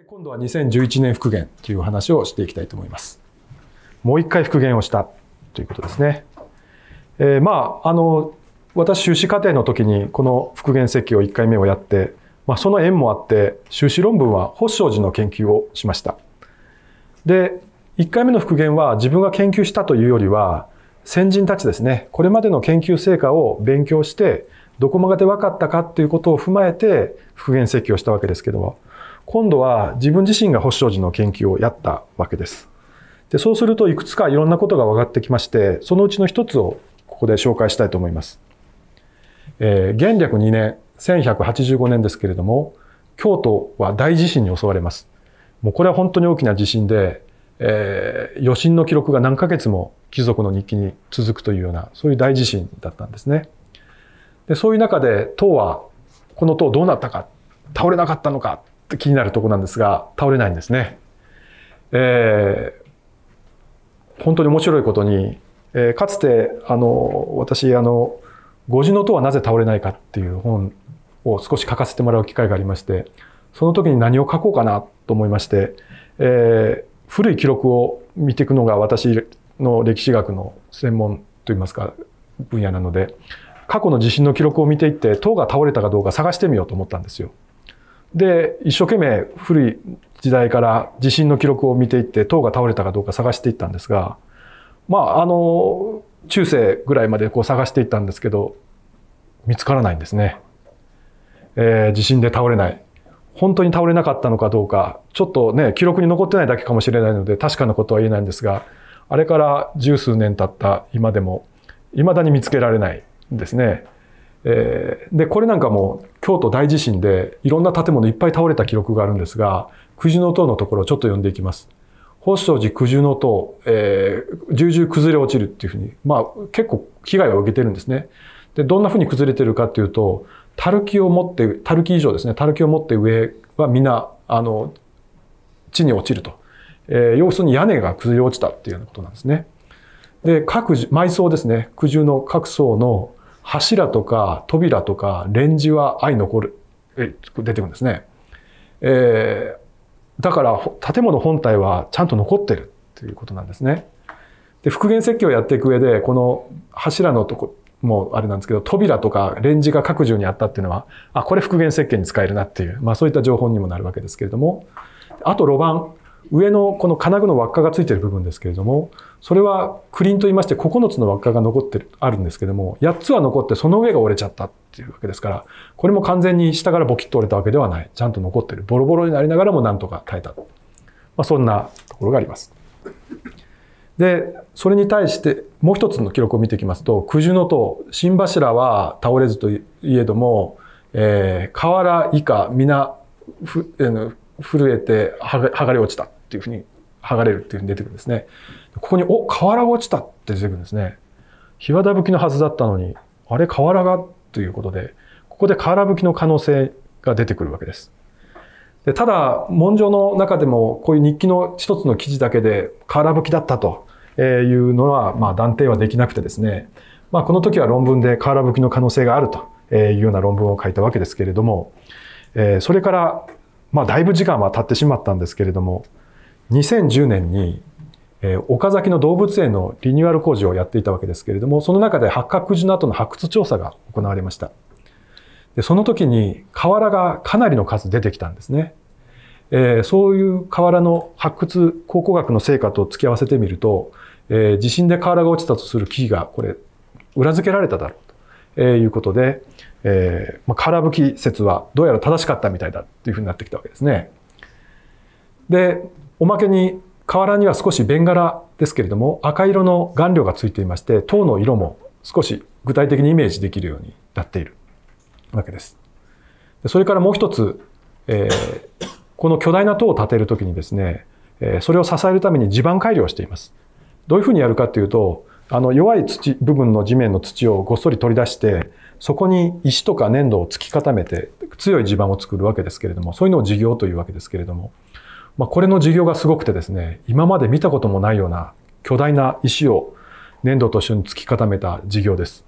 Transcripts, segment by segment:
で今度は2011年復元という話をしていきたいと思います。もう一回復元をしたということですね。えー、まああの私修士課程の時にこの復元設計を1回目をやって、まあ、その縁もあって修士論文は法性寺の研究をしました。で1回目の復元は自分が研究したというよりは先人たちですねこれまでの研究成果を勉強してどこまで分かったかっていうことを踏まえて復元設計をしたわけですけども。今度は自分自身が保証寺の研究をやったわけです。でそうするといくつかいろんなことが分かってきましてそのうちの一つをここで紹介したいと思います。えー、元暦2年1185年ですけれども京都は大地震に襲われます。もうこれは本当に大きな地震で、えー、余震の記録が何ヶ月も貴族の日記に続くというようなそういう大地震だったんですね。でそういう中で唐はこの唐どうなったか倒れなかったのか気になるとこなんですが、倒れないんですね。えー、本当に面白いことに、えー、かつて、あの、私、あの、五重の塔はなぜ倒れないかっていう本を少し書かせてもらう機会がありまして、その時に何を書こうかなと思いまして、えー、古い記録を見ていくのが私の歴史学の専門といいますか、分野なので、過去の地震の記録を見ていって、塔が倒れたかどうか探してみようと思ったんですよ。で一生懸命古い時代から地震の記録を見ていって塔が倒れたかどうか探していったんですがまああの中世ぐらいまでこう探していったんですけど見つからないんですね、えー、地震で倒れない本当に倒れなかったのかどうかちょっとね記録に残ってないだけかもしれないので確かなことは言えないんですがあれから十数年経った今でもいまだに見つけられないんですね。えー、でこれなんかも京都大地震でいろんな建物いっぱい倒れた記録があるんですが九重の塔のところをちょっと読んでいきます。法生寺九重の塔、えー、重々崩れ落ちるっていうふうに、まあ、結構被害を受けてるんですね。でどんなふうに崩れてるかっていうとたるきを持ってたるき以上ですねたるきを持って上は皆あの地に落ちると、えー、要するに屋根が崩れ落ちたっていうようなことなんですね。で各埋葬ですね九重の各層の柱とか扉とかレンジは愛残るえ出てくるんですね、えー、だから建物本体はちゃんと残ってるということなんですねで復元設計をやっていく上でこの柱のとこもあれなんですけど扉とかレンジが各重にあったっていうのはあこれ復元設計に使えるなっていう、まあ、そういった情報にもなるわけですけれどもあと路盤上のこの金具の輪っかがついてる部分ですけれどもそれはクリンと言いまして9つの輪っかが残ってるあるんですけども8つは残ってその上が折れちゃったっていうわけですからこれも完全に下からボキッと折れたわけではないちゃんと残ってるボロボロになりながらもなんとか耐えた、まあ、そんなところがあります。でそれに対してもう一つの記録を見ていきますと九重の塔新柱は倒れずといえども、えー、瓦以下皆ふ、えー、震えて剥がれ落ちたっていうふうに剥がれるっていうふうに出てくるんですね。ここに、お、瓦が落ちたって出てくるんですね。日和田吹きのはずだったのに、あれ、瓦がということで、ここで瓦吹きの可能性が出てくるわけです。でただ、文書の中でも、こういう日記の一つの記事だけで、瓦吹きだったというのは、まあ、断定はできなくてですね、まあ、この時は論文で瓦吹きの可能性があるというような論文を書いたわけですけれども、それから、まあ、だいぶ時間は経ってしまったんですけれども、2010年に、えー、岡崎の動物園のリニューアル工事をやっていたわけですけれども、その中で八角寺の後の発掘調査が行われました。でその時に瓦がかなりの数出てきたんですね。えー、そういう瓦の発掘考古学の成果と付き合わせてみると、えー、地震で瓦が落ちたとする木々がこれ裏付けられただろうということで、えーまあ、空吹き説はどうやら正しかったみたいだというふうになってきたわけですね。でおまけに瓦には少しベンガラですけれども赤色の顔料がついていまして塔の色も少し具体的にイメージできるようになっているわけです。それからもう一つ、えー、この巨大な塔を建てるときにですね、えー、それを支えるために地盤改良をしています。どういうふうにやるかというと、あの弱い土部分の地面の土をごっそり取り出して、そこに石とか粘土を突き固めて強い地盤を作るわけですけれども、そういうのを事業というわけですけれども、まあ、これの事業がすごくてですね今まで見たこともないような巨大な石を粘土と一緒に突き固めた事業です。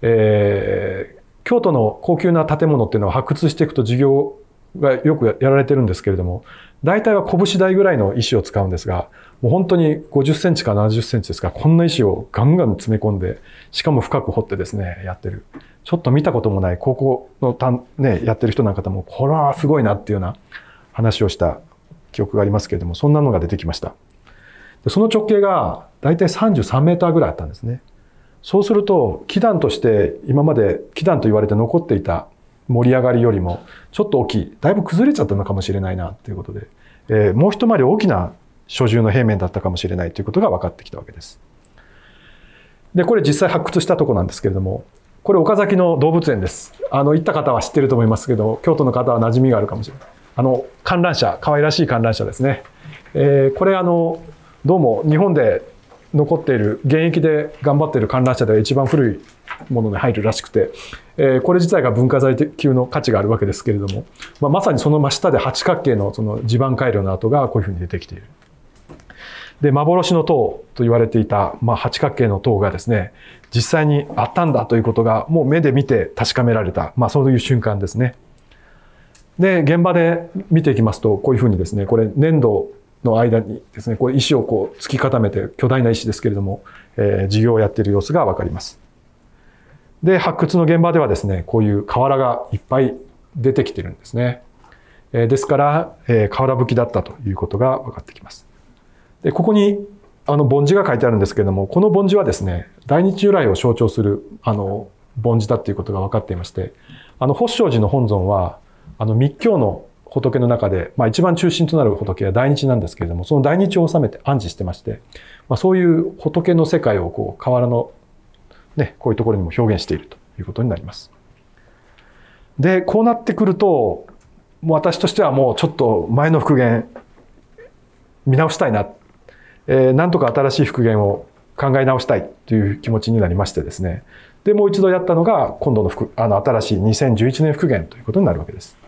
えー、京都の高級な建物っていうのは発掘していくと事業がよくやられてるんですけれども大体は拳台ぐらいの石を使うんですがもう本当に50センチか70センチですかこんな石をガンガン詰め込んでしかも深く掘ってですねやってるちょっと見たこともない高校のたん、ね、やってる人なんかともこれはすごいなっていうような話をした記憶がありますけれども、そんなのが出てきました。でその直径が大体33メーターぐらいあったんですね。そうすると、気団として今まで気団と言われて残っていた盛り上がりよりもちょっと大きい、だいぶ崩れちゃったのかもしれないなということで、えー、もう一回り大きな所住の平面だったかもしれないということが分かってきたわけです。で、これ実際発掘したとこなんですけれども、これ岡崎の動物園です。あの、行った方は知ってると思いますけど、京都の方は馴染みがあるかもしれない。あの観覧車可愛らしい観覧車ですね、えー、これあのどうも日本で残っている現役で頑張っている観覧車では一番古いものに入るらしくて、えー、これ自体が文化財級の価値があるわけですけれども、まあ、まさにその真下で八角形のその地盤改良の跡がこういうふうに出てきている。で幻の塔と言われていた、まあ、八角形の塔がですね実際にあったんだということがもう目で見て確かめられた、まあ、そういう瞬間ですね。で、現場で見ていきますと、こういうふうにですね、これ粘土の間にですね、これ石をこう突き固めて、巨大な石ですけれども、えー、事業をやっている様子がわかります。で、発掘の現場ではですね、こういう瓦がいっぱい出てきてるんですね。えー、ですから、えー、瓦吹きだったということが分かってきます。で、ここにあの盆地が書いてあるんですけれども、この盆地はですね、大日由来を象徴するあの盆地だということが分かっていまして、あの、法性寺の本尊は、あの密教の仏の中で、まあ、一番中心となる仏は大日なんですけれどもその大日を治めて安置してまして、まあ、そういう仏の世界をこう河原の、ね、こういうところにも表現しているということになります。でこうなってくるともう私としてはもうちょっと前の復元見直したいな、えー、なんとか新しい復元を考え直したいという気持ちになりましてですねでもう一度やったのが今度のあの新しい2011年復元ということになるわけです。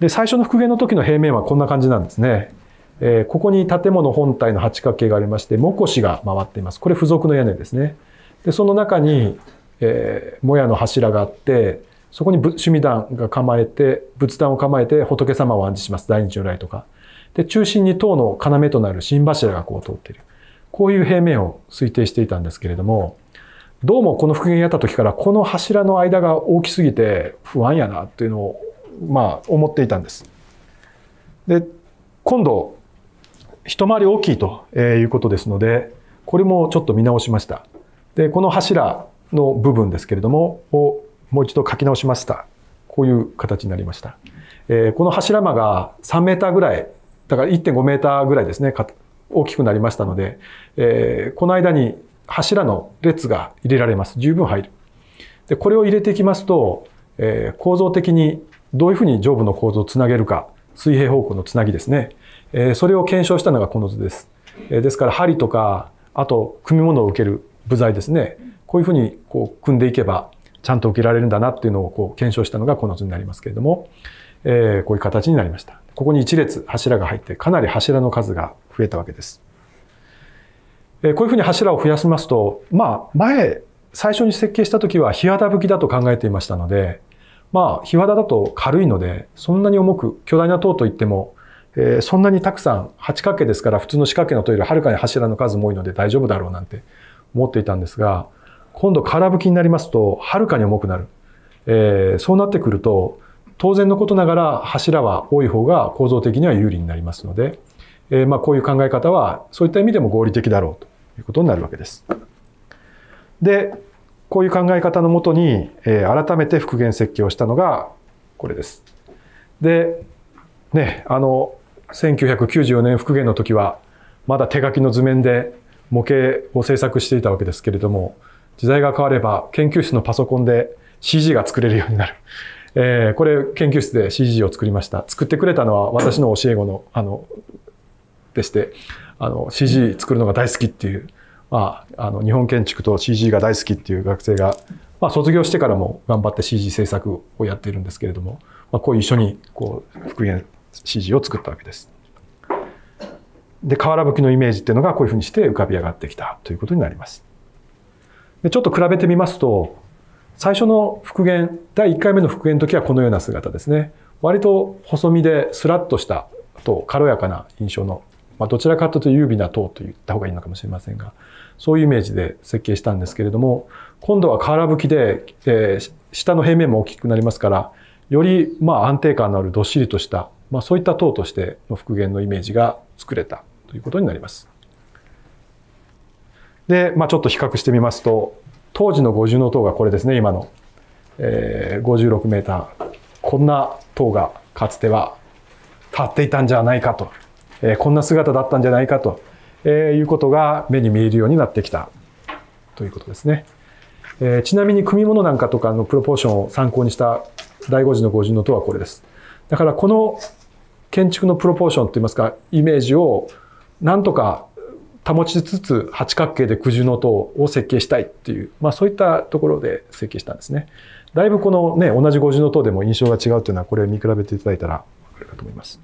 で最初の復元の時の平面はこんな感じなんですね。えー、ここに建物本体の八角形がありまして、もこしが回っています。これ付属の屋根ですね。で、その中に、えー、もやの柱があって、そこに趣味団が構えて、仏壇を構えて仏様を暗示します。大日如来とか。で、中心に塔の要となる新柱がこう通っている。こういう平面を推定していたんですけれども、どうもこの復元やった時から、この柱の間が大きすぎて不安やなっていうのをまあ、思っていたんです。で今度一回り大きいということですのでこれもちょっと見直しました。でこの柱の部分ですけれどもをもう一度書き直しました。こういう形になりました。えー、この柱間が3メーターぐらいだから1.5メーターぐらいですね大きくなりましたので、えー、この間に柱の列が入れられます。十分入る。でこれを入れていきますと、えー、構造的にどういうふうに上部の構造をつなげるか、水平方向のつなぎですね。えそれを検証したのがこの図です。えですから針とか、あと組み物を受ける部材ですね。こういうふうにこう組んでいけば、ちゃんと受けられるんだなっていうのをこう検証したのがこの図になりますけれども、えこういう形になりました。ここに一列柱が入って、かなり柱の数が増えたわけです。えこういうふうに柱を増やしますと、まあ前、最初に設計した時は日たぶきだと考えていましたので、まあ、日和田だと軽いので、そんなに重く、巨大な塔といっても、えー、そんなにたくさん、8掛けですから、普通の四角形の塔よりはるかに柱の数も多いので大丈夫だろうなんて思っていたんですが、今度、空吹きになりますと、はるかに重くなる。えー、そうなってくると、当然のことながら柱は多い方が構造的には有利になりますので、えー、まあこういう考え方はそういった意味でも合理的だろうということになるわけです。で、こういう考え方のもとに、えー、改めて復元設計をしたのがこれです。で、ね、あの、1994年復元の時は、まだ手書きの図面で模型を制作していたわけですけれども、時代が変われば研究室のパソコンで CG が作れるようになる。えー、これ研究室で CG を作りました。作ってくれたのは私の教え子の、あの、でして、あの、CG 作るのが大好きっていうまあ、あの日本建築と CG が大好きっていう学生が、まあ、卒業してからも頑張って CG 制作をやっているんですけれども、まあ、こう一緒にこう復元 CG を作ったわけです。で瓦葺きのイメージっていうのがこういうふうにして浮かび上がってきたということになります。でちょっと比べてみますと最初の復元第1回目の復元の時はこのような姿ですね割と細身でスラッとしたと軽やかな印象のまあ、どちらかというと優美な塔と言った方がいいのかもしれませんが、そういうイメージで設計したんですけれども、今度は瓦吹きで、えー、下の平面も大きくなりますから、よりまあ安定感のあるどっしりとした、まあ、そういった塔としての復元のイメージが作れたということになります。で、まあ、ちょっと比較してみますと、当時の五重塔がこれですね、今の。えー、56メーター。こんな塔がかつては立っていたんじゃないかとこんな姿だったんじゃないかということが目に見えるようになってきたということですね。ちなみに組物なんかとかのプロポーションを参考にした第5次の五重塔はこれです。だからこの建築のプロポーションといいますかイメージをなんとか保ちつつ八角形で九重の塔を設計したいっていう、まあ、そういったところで設計したんですね。だいぶこのね同じ五重の塔でも印象が違うというのはこれを見比べていただいたら分かるかと思います。